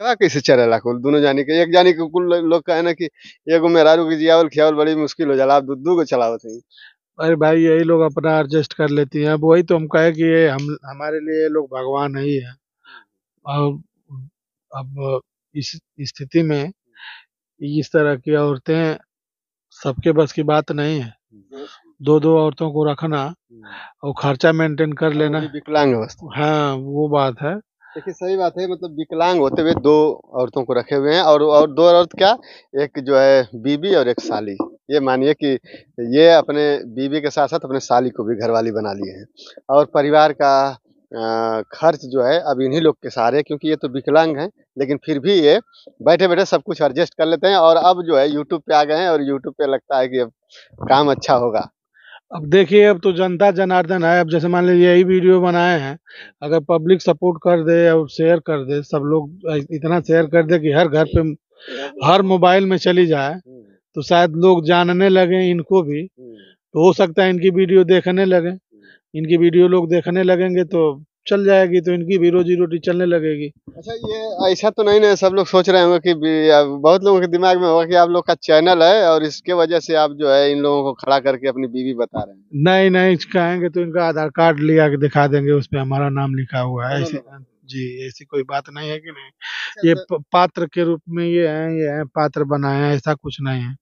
क्या कैसे चार कुल दोनों जाने के एक जाने के कुल लोग का है ना कि एगो मेहरारू की जियावल खियावल बड़ी मुश्किल हो जाए आप दू को चलावत हैं अरे भाई यही लोग अपना एडजस्ट कर लेती हैं अब वही तो हम कहे कि ये हम हमारे लिए लोग भगवान ही है और अब इस स्थिति में इस तरह की औरतें सबके बस की बात नहीं है दो दो औरतों को रखना हम्म। और खर्चा मेंटेन कर लेना विकलांग हाँ वो बात है देखिए सही बात है मतलब विकलांग होते हुए दो औरतों को रखे हुए हैं और और दो औरत क्या एक जो है बीबी और एक साली ये मानिए कि ये अपने बीबी के साथ साथ अपने साली को भी घरवाली बना लिए हैं और परिवार का खर्च जो है अब इन्हीं लोग के सहारे क्योंकि ये तो विकलांग हैं लेकिन फिर भी ये बैठे बैठे सब कुछ एडजस्ट कर लेते हैं और अब जो है यूट्यूब पे आ गए हैं और यूट्यूब पे लगता है कि अब काम अच्छा होगा अब देखिए अब तो जनता जनार्दन है अब जैसे मान लीजिए यही वीडियो बनाए हैं अगर पब्लिक सपोर्ट कर दे और शेयर कर दे सब लोग इतना शेयर कर दे कि हर घर पे हर मोबाइल में चली जाए तो शायद लोग जानने लगे इनको भी तो हो सकता है इनकी वीडियो देखने लगे इनकी वीडियो लोग देखने लगेंगे तो चल जाएगी तो इनकी भी रोजी रोटी चलने लगेगी अच्छा ये ऐसा तो नहीं ना सब लोग सोच रहे होंगे कि बहुत लोगों के दिमाग में होगा कि आप लोग का चैनल है और इसके वजह से आप जो है इन लोगों को खड़ा करके अपनी बीवी बता रहे हैं नहीं नहीं कहेंगे तो इनका आधार कार्ड ले आके दिखा देंगे उस पर हमारा नाम लिखा हुआ है ऐसी जी ऐसी कोई बात नहीं है कि नहीं अच्छा, ये तो पात्र के रूप में ये है ये है पात्र बनाए हैं ऐसा कुछ नहीं है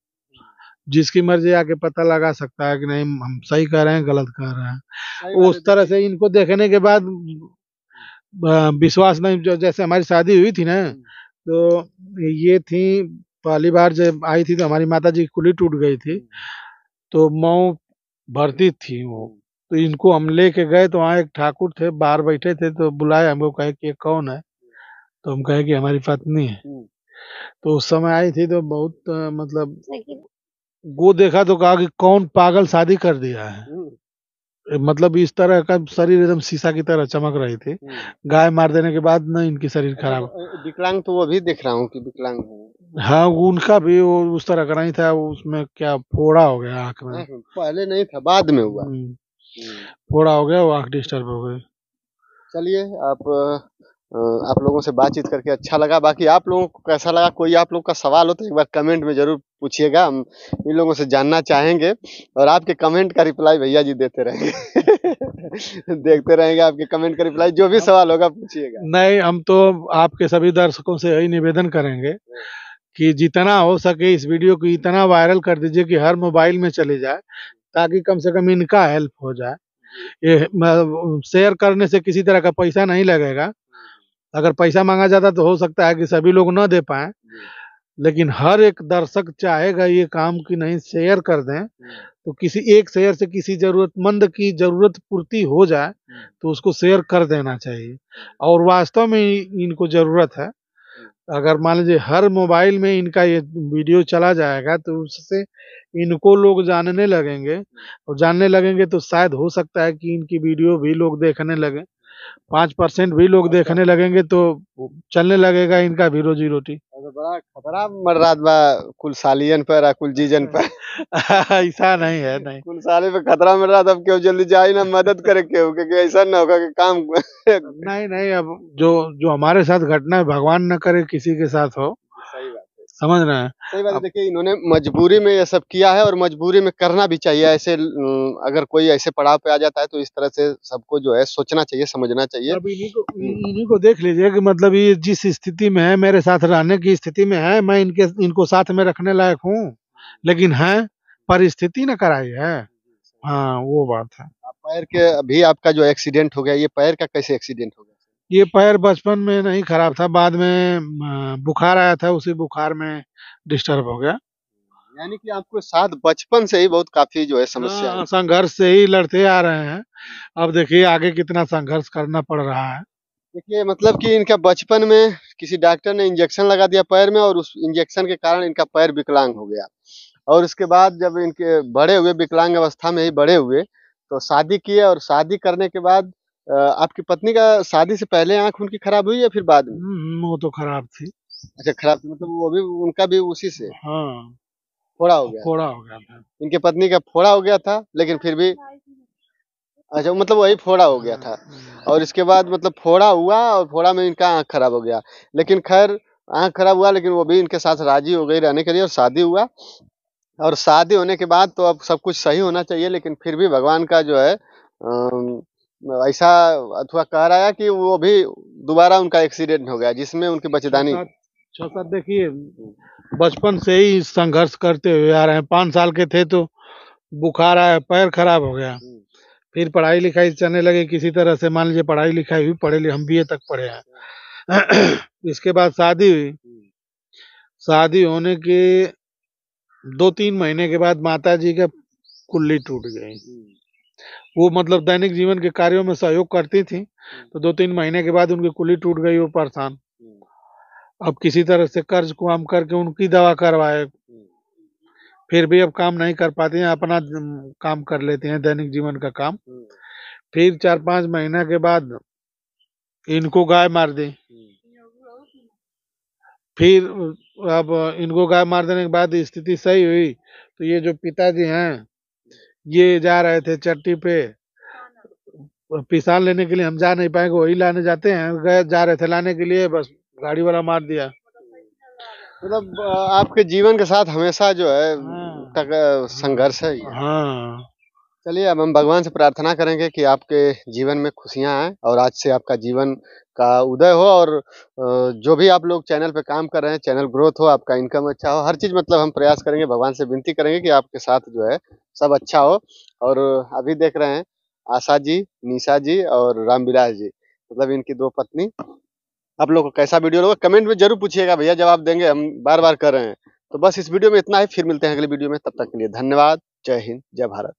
जिसकी मर्जी आके पता लगा सकता है कि नहीं हम सही कह रहे हैं गलत कह रहे हैं उस तरह से इनको देखने के बाद विश्वास नहीं जैसे हमारी शादी हुई थी ना हम्म। तो ये थी पहली बार जब आई थी तो हमारी माता जी की कुली टूट गई थी हम्म। तो मऊ भर्ती थी वो हम्म। तो इनको हम ले के गए तो वहाँ एक ठाकुर थे बाहर बैठे थे तो बुलाए हमको कहे कि कौन है तो हम कहे कि हमारी पत्नी है तो उस समय आई थी तो बहुत मतलब वो देखा तो कहा कि कौन पागल शादी कर दिया है हम्म। मतलब इस तरह का शरीर एकदम शीशा की तरह चमक रही थी हम्म। गाय मार देने के बाद ना इनकी शरीर अच्छा, खराब तो, विकलांग तो वो भी देख रहा हूँ कि विकलांग है हाँ उनका भी वो उस तरह का नहीं था उसमें क्या फोड़ा हो गया आँख में पहले नहीं था बाद में हुआ हम्म। फोड़ा हो गया वो आँख डिस्टर्ब हो गई चलिए आप आप लोगों से बातचीत करके अच्छा लगा बाकी आप लोगों को कैसा लगा कोई आप लोग का सवाल हो तो एक बार कमेंट में जरूर पूछिएगा हम इन लोगों से जानना चाहेंगे और आपके कमेंट का रिप्लाई भैया जी देते रहेंगे देखते रहेंगे आपके कमेंट का रिप्लाई जो भी हाँ। सवाल होगा पूछिएगा नहीं हम तो आपके सभी दर्शकों से यही निवेदन करेंगे कि जितना हो सके इस वीडियो को इतना वायरल कर दीजिए कि हर मोबाइल में चले जाए ताकि कम से कम इनका हेल्प हो जाए ये शेयर करने से किसी तरह का पैसा नहीं लगेगा अगर पैसा मांगा जाता तो हो सकता है कि सभी लोग ना दे पाए लेकिन हर एक दर्शक चाहेगा ये काम की नहीं शेयर कर दें तो किसी एक शेयर से किसी ज़रूरतमंद की ज़रूरत पूर्ति हो जाए तो उसको शेयर कर देना चाहिए और वास्तव में इनको ज़रूरत है अगर मान लीजिए हर मोबाइल में इनका ये वीडियो चला जाएगा तो उससे इनको लोग जानने लगेंगे और जानने लगेंगे तो शायद हो सकता है कि इनकी वीडियो भी लोग देखने लगें पाँच परसेंट भी लोग अच्छा। देखने लगेंगे तो चलने लगेगा इनका भी रोजी रोटी बड़ा खतरा मर रहा बा कुल सालियन पर कुल जीजन पर ऐसा नहीं है नहीं कुल साली पे खतरा मर रहा था क्यों जल्दी जाए ना मदद करे क्यों क्योंकि ऐसा ना होगा कि काम नहीं नहीं अब जो जो हमारे साथ घटना है भगवान न करे किसी के साथ हो समझ रहे हैं सही बात देखिए इन्होंने मजबूरी में ये सब किया है और मजबूरी में करना भी चाहिए ऐसे अगर कोई ऐसे पड़ाव पे आ जाता है तो इस तरह से सबको जो है सोचना चाहिए समझना चाहिए अब इन्हीं को हम्म। को देख लीजिए कि मतलब ये जिस स्थिति में है मेरे साथ रहने की स्थिति में है मैं इनके इनको साथ में रखने लायक हूँ लेकिन है परिस्थिति न कराई है हाँ वो बात है पैर के अभी आपका जो एक्सीडेंट हो गया ये पैर का कैसे एक्सीडेंट हो गया ये पैर बचपन में नहीं खराब था बाद में बुखार आया था उसी बुखार में डिस्टर्ब हो गया यानी कि आपको साथ बचपन से ही बहुत काफी जो है समस्या हाँ, संघर्ष से ही लड़ते आ रहे हैं अब देखिए आगे कितना संघर्ष करना पड़ रहा है देखिए मतलब कि इनका बचपन में किसी डॉक्टर ने इंजेक्शन लगा दिया पैर में और उस इंजेक्शन के कारण इनका पैर विकलांग हो गया और उसके बाद जब इनके बड़े हुए विकलांग अवस्था में ही बड़े हुए तो शादी किए और शादी करने के बाद आपकी पत्नी का शादी से पहले आंख उनकी खराब हुई या फिर बाद में वो हम्म, तो खराब थी अच्छा खराब थी मतलब वो भी उनका भी उसी से हाँ फोड़ा हो गया फोड़ा हो गया था इनके पत्नी का फोड़ा हो गया था लेकिन फिर भी अच्छा मतलब वही फोड़ा हो गया था हम्म। और इसके बाद मतलब फोड़ा हुआ और फोड़ा में इनका आँख खराब हो गया लेकिन खैर आँख खराब हुआ लेकिन वो भी इनके साथ राजी हो गई रहने के लिए और शादी हुआ और शादी होने के बाद तो अब सब कुछ सही होना चाहिए लेकिन फिर भी भगवान का जो है ऐसा अथवा कह रहा है कि वो भी दोबारा उनका एक्सीडेंट हो गया जिसमें उनकी बचेदानी सर देखिए बचपन से ही संघर्ष करते हुए आ रहे हैं पाँच साल के थे तो बुखार आया पैर खराब हो गया हम्म। फिर पढ़ाई लिखाई चलने लगे किसी तरह से मान लीजिए पढ़ाई लिखाई भी पढ़े हम बी तक पढ़े हैं हम्म। इसके बाद शादी हुई शादी होने के दो तीन महीने के बाद माता जी का कुल्ली टूट गई हम्म। वो मतलब दैनिक जीवन के कार्यों में सहयोग करती थी हम्म। तो दो तीन महीने के बाद उनकी कुली टूट गई वो परेशान हम्म। अब किसी तरह से कर्ज को हम करके उनकी दवा करवाए हम्म। फिर भी अब काम नहीं कर पाते हैं अपना काम कर लेते हैं दैनिक जीवन का काम फिर चार पांच महीना के बाद इनको गाय मार दी फिर अब इनको गाय मार देने के बाद स्थिति सही हुई तो ये जो पिताजी हैं ये जा रहे थे चट्टी पे पिसान लेने के लिए हम जा नहीं पाएंगे वही लाने जाते हैं गए जा रहे थे लाने के लिए बस गाड़ी वाला मार दिया मतलब आपके जीवन के साथ हमेशा जो है हाँ। संघर्ष है हाँ चलिए अब हम भगवान से प्रार्थना करेंगे कि आपके जीवन में खुशियाँ आए और आज से आपका जीवन का उदय हो और जो भी आप लोग चैनल पे काम कर रहे हैं चैनल ग्रोथ हो आपका इनकम अच्छा हो हर चीज़ मतलब हम प्रयास करेंगे भगवान से विनती करेंगे कि आपके साथ जो है सब अच्छा हो और अभी देख रहे हैं आशा जी निशा जी और रामविलास जी मतलब इनकी दो पत्नी आप लोग को कैसा वीडियो लगा कमेंट में जरूर पूछिएगा भैया जवाब देंगे हम बार बार कर रहे हैं तो बस इस वीडियो में इतना ही फिर मिलते हैं अगले वीडियो में तब तक के लिए धन्यवाद जय हिंद जय भारत